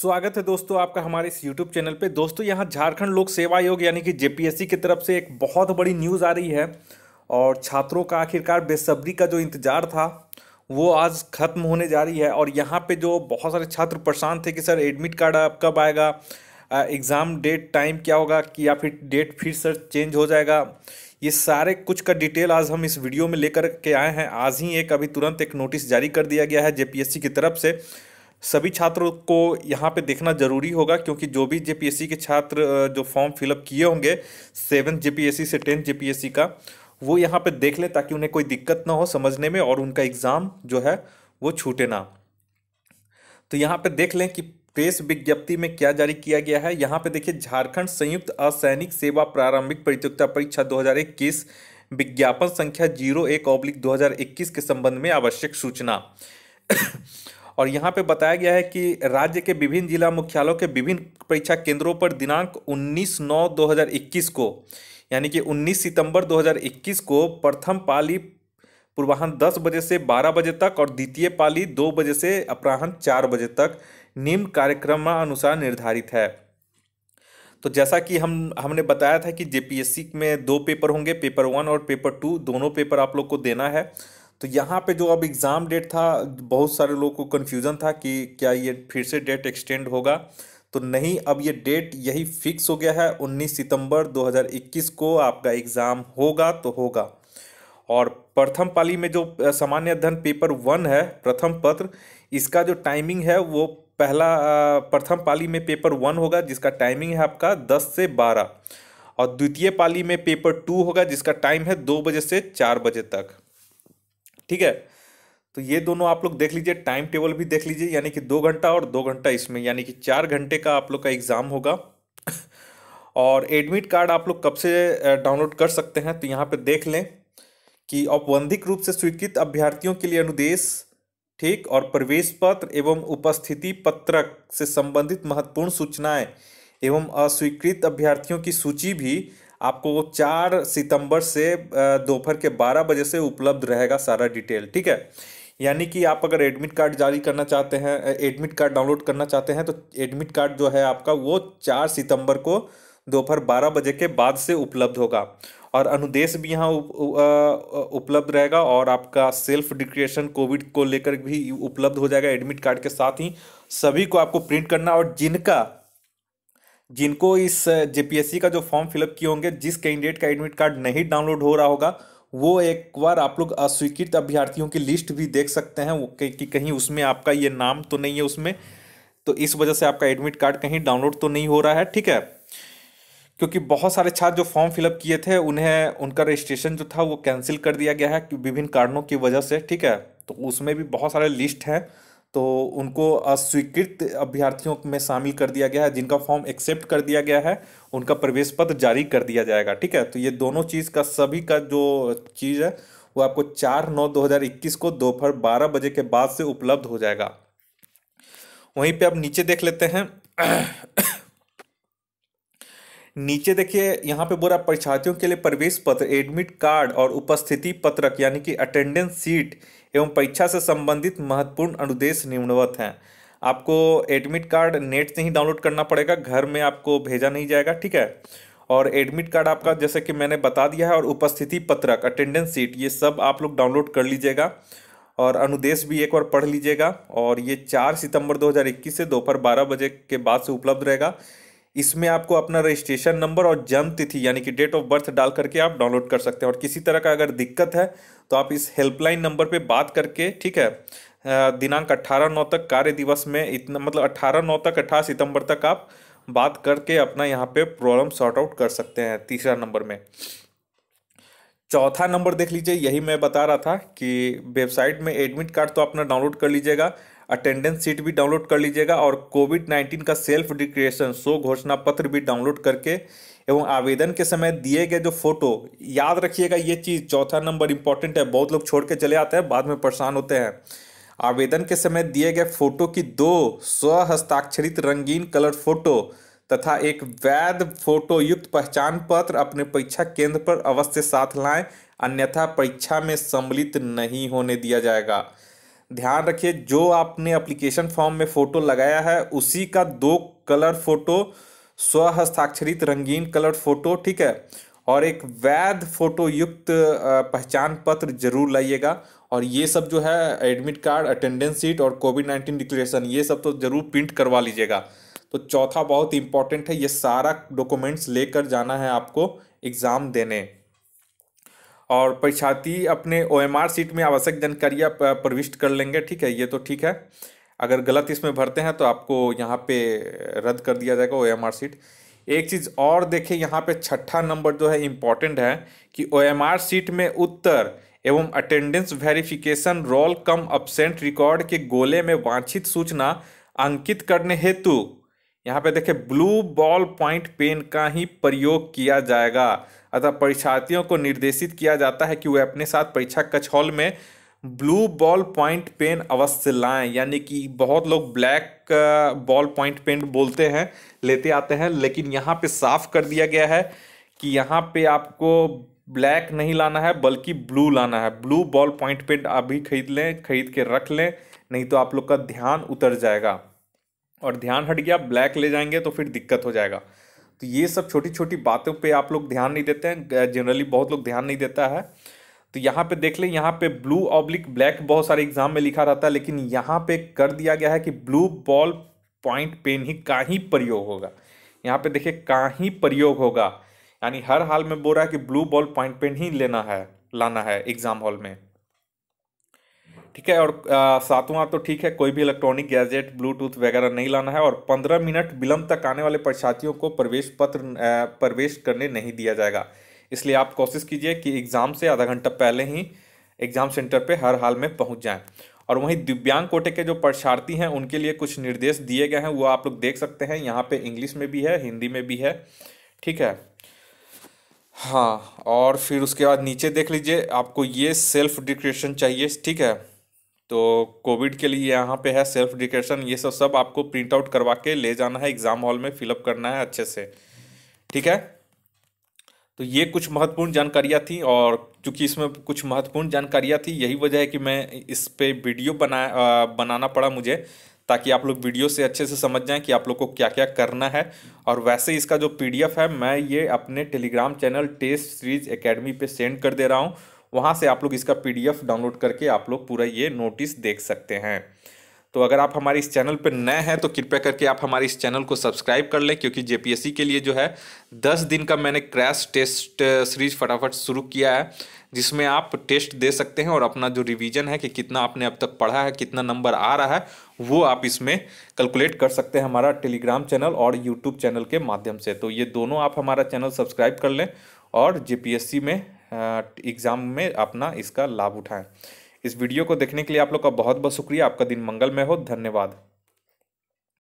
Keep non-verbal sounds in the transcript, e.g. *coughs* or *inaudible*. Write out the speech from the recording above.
स्वागत है दोस्तों आपका हमारे इस YouTube चैनल पे दोस्तों यहाँ झारखंड लोक सेवा आयोग यानी कि जे की तरफ से एक बहुत बड़ी न्यूज़ आ रही है और छात्रों का आखिरकार बेसब्री का जो इंतज़ार था वो आज ख़त्म होने जा रही है और यहाँ पे जो बहुत सारे छात्र परेशान थे कि सर एडमिट कार्ड आप कब आएगा एग्ज़ाम डेट टाइम क्या होगा कि या फिर डेट फिर सर चेंज हो जाएगा ये सारे कुछ का डिटेल आज हम इस वीडियो में लेकर के आए हैं आज ही एक अभी तुरंत एक नोटिस जारी कर दिया गया है जे की तरफ से सभी छात्रों को यहाँ पे देखना जरूरी होगा क्योंकि जो भी जेपीएससी के छात्र जो फॉर्म फिलअप किए होंगे सेवन जेपीएससी से टेंथ जेपीएससी का वो यहाँ पे देख लें ताकि उन्हें कोई दिक्कत ना हो समझने में और उनका एग्ज़ाम जो है वो छूटे ना तो यहाँ पे देख लें कि प्रेस विज्ञप्ति में क्या जारी किया गया है यहाँ पे देखिए झारखंड संयुक्त असैनिक सेवा प्रारंभिक प्रतियोगिता परीक्षा दो विज्ञापन संख्या जीरो एक ऑब्लिक दो के संबंध में आवश्यक सूचना और यहाँ पे बताया गया है कि राज्य के विभिन्न जिला मुख्यालयों के विभिन्न परीक्षा केंद्रों पर दिनांक 19 नौ 2021 को यानी कि 19 सितंबर 2021 को प्रथम पाली पूर्वाहन 10 बजे से 12 बजे तक और द्वितीय पाली 2 बजे से अपराहन 4 बजे तक निम्न कार्यक्रमानुसार निर्धारित है तो जैसा कि हम हमने बताया था कि जेपीएससी में दो पेपर होंगे पेपर वन और पेपर टू दोनों पेपर आप लोग को देना है तो यहाँ पे जो अब एग्ज़ाम डेट था बहुत सारे लोगों को कन्फ्यूज़न था कि क्या ये फिर से डेट एक्सटेंड होगा तो नहीं अब ये डेट यही फिक्स हो गया है 19 सितंबर 2021 को आपका एग्ज़ाम होगा तो होगा और प्रथम पाली में जो सामान्य अध्ययन पेपर वन है प्रथम पत्र इसका जो टाइमिंग है वो पहला प्रथम पाली में पेपर वन होगा जिसका टाइमिंग है आपका दस से बारह और द्वितीय पाली में पेपर टू होगा जिसका टाइम है दो बजे से चार बजे तक ठीक है तो ये दोनों आप लोग देख लीजिए टाइम टेबल भी देख लीजिए यानी कि दो घंटा और दो घंटा इसमें यानी कि चार घंटे का आप लोग का एग्ज़ाम होगा और एडमिट कार्ड आप लोग कब से डाउनलोड कर सकते हैं तो यहाँ पर देख लें कि औपबंधिक रूप से स्वीकृत अभ्यर्थियों के लिए अनुदेश ठीक और प्रवेश पत्र एवं उपस्थिति पत्रक से संबंधित महत्वपूर्ण सूचनाएं एवं अस्वीकृत अभ्यर्थियों की सूची भी आपको चार सितंबर से दोपहर के बारह बजे से उपलब्ध रहेगा सारा डिटेल ठीक है यानी कि आप अगर एडमिट कार्ड जारी करना चाहते हैं एडमिट कार्ड डाउनलोड करना चाहते हैं तो एडमिट कार्ड जो है आपका वो चार सितंबर को दोपहर बारह बजे के बाद से उपलब्ध होगा और अनुदेश भी यहाँ उपलब्ध रहेगा और आपका सेल्फ डिक्रिएशन कोविड को लेकर भी उपलब्ध हो जाएगा एडमिट कार्ड के साथ ही सभी को आपको प्रिंट करना और जिनका जिनको इस जेपीएससी का जो फॉर्म फिलअप किए होंगे जिस कैंडिडेट का एडमिट कार्ड नहीं डाउनलोड हो रहा होगा वो एक बार आप लोग अस्वीकृत अभ्यर्थियों की लिस्ट भी देख सकते हैं कि कहीं उसमें आपका ये नाम तो नहीं है उसमें तो इस वजह से आपका एडमिट कार्ड कहीं डाउनलोड तो नहीं हो रहा है ठीक है क्योंकि बहुत सारे छात्र जो फॉर्म फिलअप किए थे उन्हें उनका रजिस्ट्रेशन जो था वो कैंसिल कर दिया गया है विभिन्न कारणों की वजह से ठीक है तो उसमें भी बहुत सारे लिस्ट हैं तो उनको अस्वीकृत अभ्यर्थियों में शामिल कर दिया गया है जिनका फॉर्म एक्सेप्ट कर दिया गया है उनका प्रवेश पत्र जारी कर दिया जाएगा ठीक है तो ये दोनों चीज़ का सभी का जो चीज़ है वो आपको चार नौ दो हज़ार इक्कीस को दोपहर बारह बजे के बाद से उपलब्ध हो जाएगा वहीं पे आप नीचे देख लेते हैं *coughs* नीचे देखिए यहाँ पे बोला परीक्षार्थियों के लिए प्रवेश पत्र एडमिट कार्ड और उपस्थिति पत्रक यानी कि अटेंडेंस सीट एवं परीक्षा से संबंधित महत्वपूर्ण अनुदेश निम्नवत हैं आपको एडमिट कार्ड नेट से ही डाउनलोड करना पड़ेगा घर में आपको भेजा नहीं जाएगा ठीक है और एडमिट कार्ड आपका जैसे कि मैंने बता दिया है और उपस्थिति पत्रक अटेंडेंस सीट ये सब आप लोग डाउनलोड कर लीजिएगा और अनुदेश भी एक बार पढ़ लीजिएगा और ये चार सितंबर 2021 से दोपहर बारह बजे के बाद से उपलब्ध रहेगा इसमें आपको अपना रजिस्ट्रेशन नंबर और जन्म तिथि यानी कि डेट ऑफ बर्थ डाल करके आप डाउनलोड कर सकते हैं और किसी तरह का अगर दिक्कत है तो आप इस हेल्पलाइन नंबर पे बात करके ठीक है दिनांक 18 नौ तक कार्य दिवस में इतना मतलब 18 नौ तक 18 सितंबर तक आप बात करके अपना यहाँ पे प्रॉब्लम सॉर्ट आउट कर सकते हैं तीसरा नंबर में चौथा नंबर देख लीजिए यही मैं बता रहा था कि वेबसाइट में एडमिट कार्ड तो अपना डाउनलोड कर लीजिएगा अटेंडेंस सीट भी डाउनलोड कर लीजिएगा और कोविड नाइन्टीन का सेल्फ डिक्रिएशन शो घोषणा पत्र भी डाउनलोड करके एवं आवेदन के समय दिए गए जो फोटो याद रखिएगा ये चीज़ चौथा नंबर इंपॉर्टेंट है बहुत लोग छोड़ के चले आते हैं बाद में परेशान होते हैं आवेदन के समय दिए गए फोटो की दो स्व हस्ताक्षरित रंगीन कलर फोटो तथा एक वैध फोटो युक्त पहचान पत्र अपने परीक्षा केंद्र पर अवश्य साथ लाएं अन्यथा परीक्षा में सम्मिलित नहीं होने दिया जाएगा ध्यान रखिए जो आपने अप्लीकेशन फॉर्म में फ़ोटो लगाया है उसी का दो कलर फ़ोटो स्वहस्ताक्षरित रंगीन कलर फ़ोटो ठीक है और एक वैध फ़ोटो युक्त पहचान पत्र जरूर लाइएगा और ये सब जो है एडमिट कार्ड अटेंडेंस सीट और कोविड नाइन्टीन डिक्लेरेशन ये सब तो ज़रूर प्रिंट करवा लीजिएगा तो चौथा बहुत इंपॉर्टेंट है ये सारा डॉक्यूमेंट्स लेकर जाना है आपको एग्ज़ाम देने और परीक्षार्थी अपने ओ एम आर सीट में आवश्यक जानकारियाँ प्रविष्ट कर लेंगे ठीक है ये तो ठीक है अगर गलत इसमें भरते हैं तो आपको यहाँ पे रद्द कर दिया जाएगा ओ एम आर सीट एक चीज़ और देखिए यहाँ पे छठा नंबर जो है इम्पॉर्टेंट है कि ओ एम आर सीट में उत्तर एवं attendance verification roll cum absent record के गोले में वांछित सूचना अंकित करने हेतु यहाँ पे देखिए ब्लू बॉल पॉइंट पेन का ही प्रयोग किया जाएगा अतः परीक्षार्थियों को निर्देशित किया जाता है कि वे अपने साथ परीक्षा कक्ष हॉल में ब्लू बॉल पॉइंट पेन अवश्य लाएं यानी कि बहुत लोग ब्लैक बॉल पॉइंट पेन बोलते हैं लेते आते हैं लेकिन यहाँ पे साफ कर दिया गया है कि यहाँ पे आपको ब्लैक नहीं लाना है बल्कि ब्लू लाना है ब्लू बॉल पॉइंट पेन अभी खरीद लें खरीद के रख लें नहीं तो आप लोग का ध्यान उतर जाएगा और ध्यान हट गया ब्लैक ले जाएंगे तो फिर दिक्कत हो जाएगा तो ये सब छोटी छोटी बातों पे आप लोग ध्यान नहीं देते हैं जनरली बहुत लोग ध्यान नहीं देता है तो यहाँ पे देख लें यहाँ पे ब्लू ऑब्लिक ब्लैक बहुत सारे एग्जाम में लिखा रहता है लेकिन यहाँ पे कर दिया गया है कि ब्लू बॉल पॉइंट पेन ही का ही प्रयोग होगा यहाँ पे देखिए का ही प्रयोग होगा यानी हर हाल में बोल रहा है कि ब्लू बॉल पॉइंट पेन ही लेना है लाना है एग्जाम हॉल में ठीक है और सातवां तो ठीक है कोई भी इलेक्ट्रॉनिक गैजेट ब्लूटूथ वगैरह नहीं लाना है और पंद्रह मिनट विलंब तक आने वाले परीक्षार्थियों को प्रवेश पत्र प्रवेश करने नहीं दिया जाएगा इसलिए आप कोशिश कीजिए कि एग्ज़ाम से आधा घंटा पहले ही एग्ज़ाम सेंटर पर हर हाल में पहुँच जाएँ और वहीं दिव्यांग कोटे के जो परीक्षार्थी हैं उनके लिए कुछ निर्देश दिए गए हैं वो आप लोग देख सकते हैं यहाँ पे इंग्लिश में भी है हिंदी में भी है ठीक है हाँ और फिर उसके बाद नीचे देख लीजिए आपको ये सेल्फ डिक्रेशन चाहिए ठीक है तो कोविड के लिए यहाँ पे है सेल्फ डिकेशन ये सब सब आपको प्रिंट आउट करवा के ले जाना है एग्ज़ाम हॉल में फिलअप करना है अच्छे से ठीक है तो ये कुछ महत्वपूर्ण जानकारियाँ थी और चूँकि इसमें कुछ महत्वपूर्ण जानकारियाँ थी यही वजह है कि मैं इस पर वीडियो बना बनाना पड़ा मुझे ताकि आप लोग वीडियो से अच्छे से समझ जाएं कि आप लोग को क्या क्या करना है और वैसे इसका जो पीडीएफ है मैं ये अपने Telegram channel test series academy पे सेंड कर दे रहा हूँ वहाँ से आप लोग इसका पी डाउनलोड करके आप लोग पूरा ये नोटिस देख सकते हैं तो अगर आप हमारे इस चैनल पर नए हैं तो कृपया करके आप हमारे इस चैनल को सब्सक्राइब कर लें क्योंकि जेपीएससी के लिए जो है दस दिन का मैंने क्रैश टेस्ट सीरीज फटाफट शुरू किया है जिसमें आप टेस्ट दे सकते हैं और अपना जो रिवीजन है कि कितना आपने अब तक पढ़ा है कितना नंबर आ रहा है वो आप इसमें कैलकुलेट कर सकते हैं हमारा टेलीग्राम चैनल और यूट्यूब चैनल के माध्यम से तो ये दोनों आप हमारा चैनल सब्सक्राइब कर लें और जे में एग्ज़ाम में अपना इसका लाभ उठाएं इस वीडियो को देखने के लिए आप लोग का बहुत बहुत शुक्रिया आपका दिन मंगलमय हो धन्यवाद